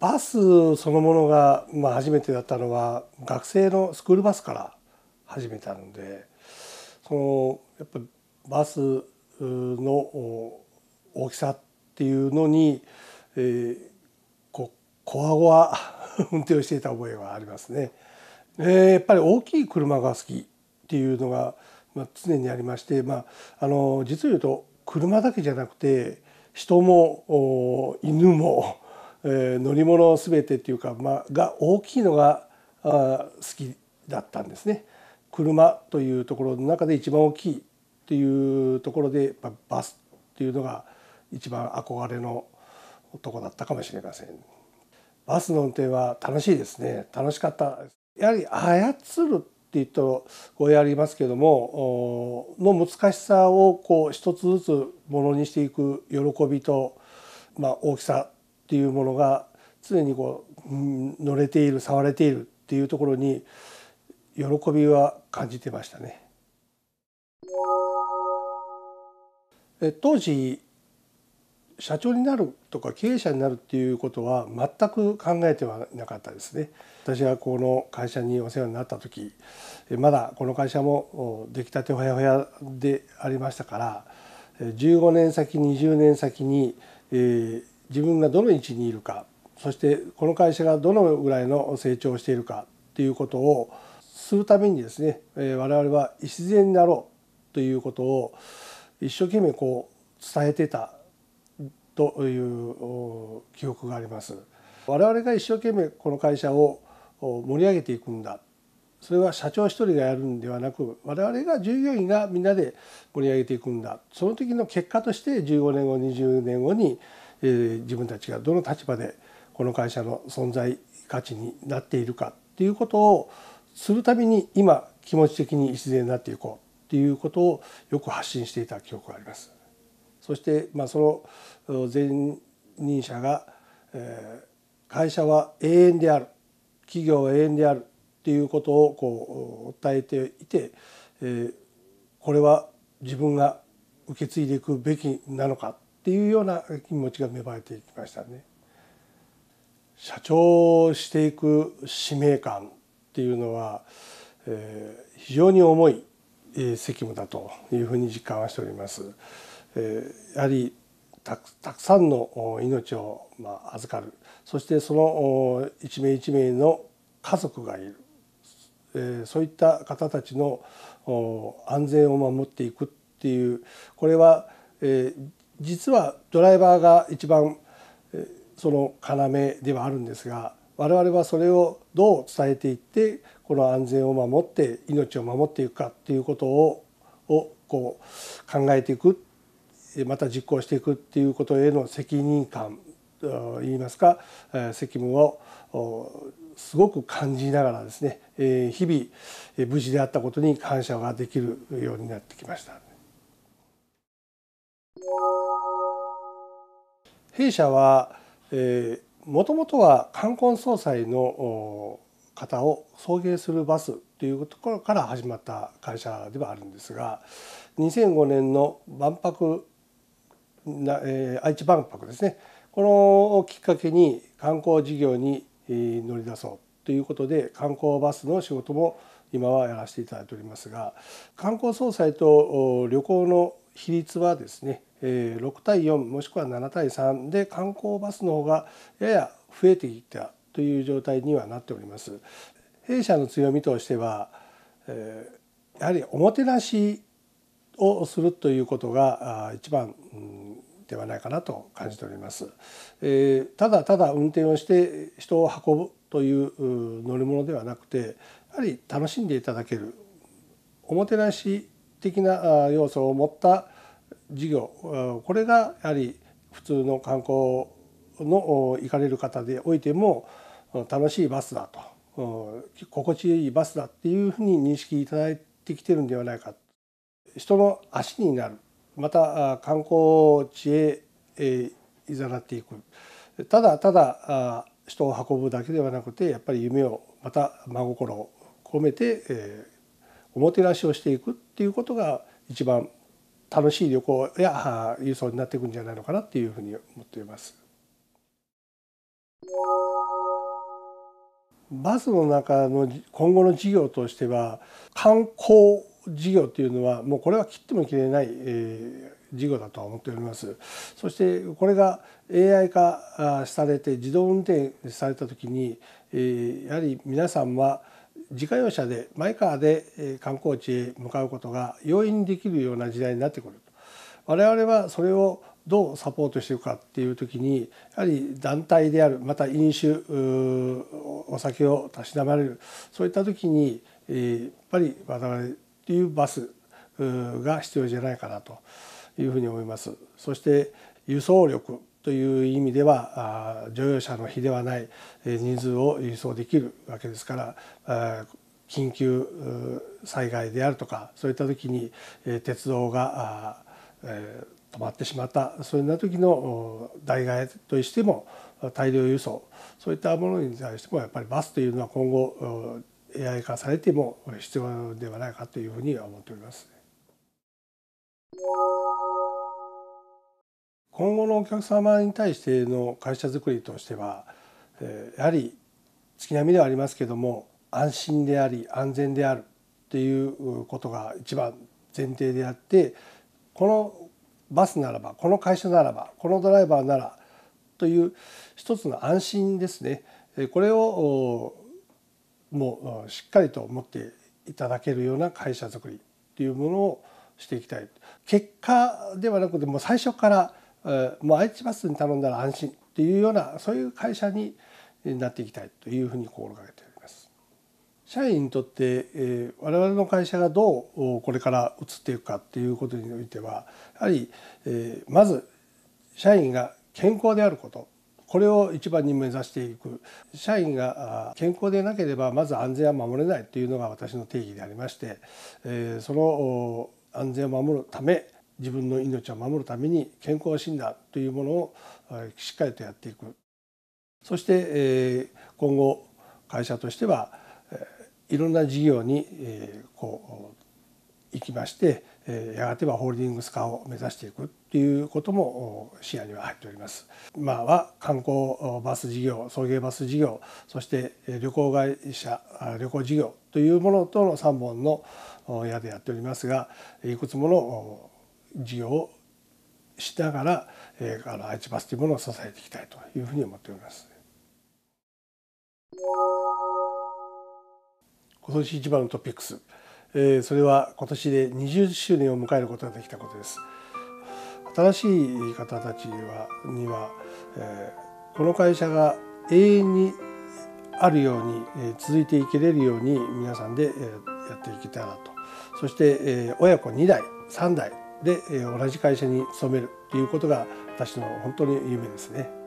バスそのものが、まあ、初めてだったのは学生のスクールバスから始めたのでそのやっぱバスの大きさっていうのに、えー、ここわごわ 運転をしていた覚えはありますね。えやっぱり大きい車が好きっていうのが、まあ、常にありまして、まあ、あの実を言うと車だけじゃなくて人も犬もえー、乗り物すべてっていうか、まあ、が大きいのがあ好きだったんですね。車というところの中で一番大きいっていうところで、まあ、バスっていうのが一番憧れの男だったかもしれません。バスの運転は楽しいですね。楽しかった。やはり操るって言うと語彙ありますけどもの難しさをこう一つずつものにしていく喜びと、まあ、大きさていうものが常にこう、うん、乗れている触れているっていうところに喜びは感じてましたね。当時社長になるとか経営者になるっていうことは全く考えてはなかったですね私がこの会社にお世話になった時まだこの会社も出来たてほやほやでありましたから15年先20年先に、えー、自分がどの位置にいるかそしてこの会社がどのぐらいの成長をしているかということをするためにですね我々は礎になろうということを一生懸命こう伝えてたという記憶があります。我々が一生懸命この会社を盛り上げていくんだそれは社長一人がやるんではなく我々が従業員がみんなで盛り上げていくんだその時の結果として15年後20年後にえ自分たちがどの立場でこの会社の存在価値になっているかっていうことをするたびに今気持ち的に自然になっていこうっていうことをよく発信していた記憶があります。そして、まあ、その前任者が、えー、会社は永遠である企業は永遠であるっていうことをこう訴えていて、えこれは自分が受け継いでいくべきなのかっていうような気持ちが芽生えてきましたね。社長をしていく使命感っていうのは、えー、非常に重いえ責務だというふうに実感はしております。えー、やはりたくさんの命を、まあ、預かるそしてその一名一名の家族がいる、えー、そういった方たちの安全を守っていくっていうこれは、えー、実はドライバーが一番その要ではあるんですが我々はそれをどう伝えていってこの安全を守って命を守っていくかっていうことををこう考えていくまた実行していくっていうことへの責任感といいますか責務をすごく感じながらですね日々無事であったことに感謝ができるようになってきました。弊社はもともとは冠婚葬祭の方を送迎するバスというところから始まった会社ではあるんですが2005年の万博な、えー、愛知万博ですねこのをきっかけに観光事業に乗り出そうということで観光バスの仕事も今はやらせていただいておりますが観光総裁と旅行の比率はですね6対4もしくは7対3で観光バスの方がやや増えていったという状態にはなっております。弊社の強みとしてはやはりおもてなしをするということが一番ではないかなと感じております。ただただ運転をして人を運ぶという乗り物ではなくてやはり楽しんでいただけるおもてなし的な要素を持った事業これがやはり普通の観光の行かれる方でおいても楽しいバスだと心地いいバスだっていうふうに認識いただいてきてるんではないか人の足になるまた観光地へ、えいざなっていくただただ人を運ぶだけではなくてやっぱり夢をまた真心を込めて、おもてなしをしていくっていうことが一番楽しい旅行や輸送になっていくんじゃないのかなっていうふうに思っています。バスの中の今後の事業としては観光事業というのはもうこれは切っても切れない、えー、事業だと思っておりますそしてこれが AI 化されて自動運転された時に、えー、やはり皆さんは自家用車でマイカーで観光地へ向かうことが容易にできるような時代になってくる我々はそれをどうサポートしていくかっていう時にやはり団体であるまた飲酒お酒をたしなまれるそういった時にやっぱり我々っていうバスが必要じゃないかなというふうに思います。そして輸送力という意味では乗用車の比ではない人数を輸送できるわけですから緊急災害であるとかそういった時に鉄道が止まってしまったそんな時の代替としても大量輸送そういったものに対してもやっぱりバスというのは今後 AI 化されても必要ではないかというふうに思っております。今後のお客様に対しての会社づくりとしては、えやはり月並みではありますけども安心であり安全であるっていうことが一番前提であってこのバスならばこの会社ならばこのドライバーならという一つの安心ですねこれをもうしっかりと持っていただけるような会社づくりっていうものをしていきたい結果ではなくても最初からもうあいつバスに頼んだら安心っていうようなそういう会社になっていきたいというふうに心がけております。社員にとって、えー、我々の会社がどうこれから移っていくかっていうことにおいてはやはり、えまず社員が健康であることこれを一番に目指していく社員が健康でなければまず安全は守れないというのが私の定義でありまして、えその安全を守るため自分の命を守るために健康診断というものをしっかりとやっていくそして今後会社としてはいろんな事業にこう行きましてやがてはホールディングス化を目指していくということも視野には入っております。今は観光バス事業送迎バス事業そして旅行会社旅行事業というものとの3本の矢でやっておりますがいくつもの事業をしながら、えー、あの愛知バスというものを支えていきたいというふうに思っております。今年一番のトピックス、えー、それは今年で20周年を迎えることができたことです。新しい方たちはには、えー、この会社が永遠にあるように、えー、続いていけれるように皆さんで、えー、やっていけたらとそして、えー、親子2代3代で同じ会社に勤めるということが私の本当に夢ですね。